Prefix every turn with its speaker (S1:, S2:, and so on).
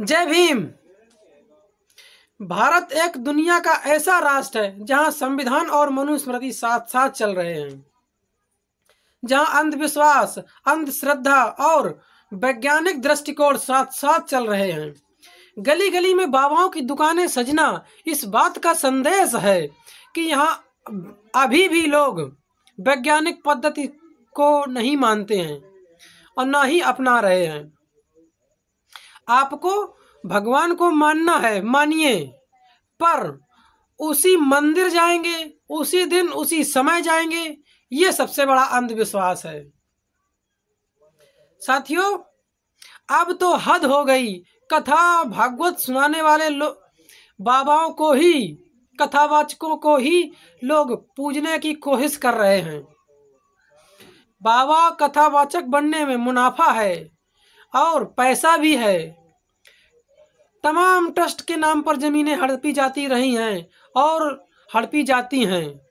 S1: जय भीम भारत एक दुनिया का ऐसा राष्ट्र है जहां संविधान और मनुस्मृति साथ साथ चल रहे हैं जहां अंधविश्वास अंधश्रद्धा और वैज्ञानिक दृष्टिकोण साथ साथ चल रहे हैं गली गली में बाबाओं की दुकानें सजना इस बात का संदेश है कि यहाँ अभी भी लोग वैज्ञानिक पद्धति को नहीं मानते हैं और ना ही अपना रहे हैं आपको भगवान को मानना है मानिए पर उसी मंदिर जाएंगे उसी दिन उसी समय जाएंगे ये सबसे बड़ा अंधविश्वास है साथियों अब तो हद हो गई कथा भागवत सुनाने वाले लोग बाबाओं को ही कथावाचकों को ही लोग पूजने की कोशिश कर रहे हैं बाबा कथावाचक बनने में मुनाफा है और पैसा भी है तमाम ट्रस्ट के नाम पर ज़मीनें हड़पी जाती रही हैं और हड़पी जाती हैं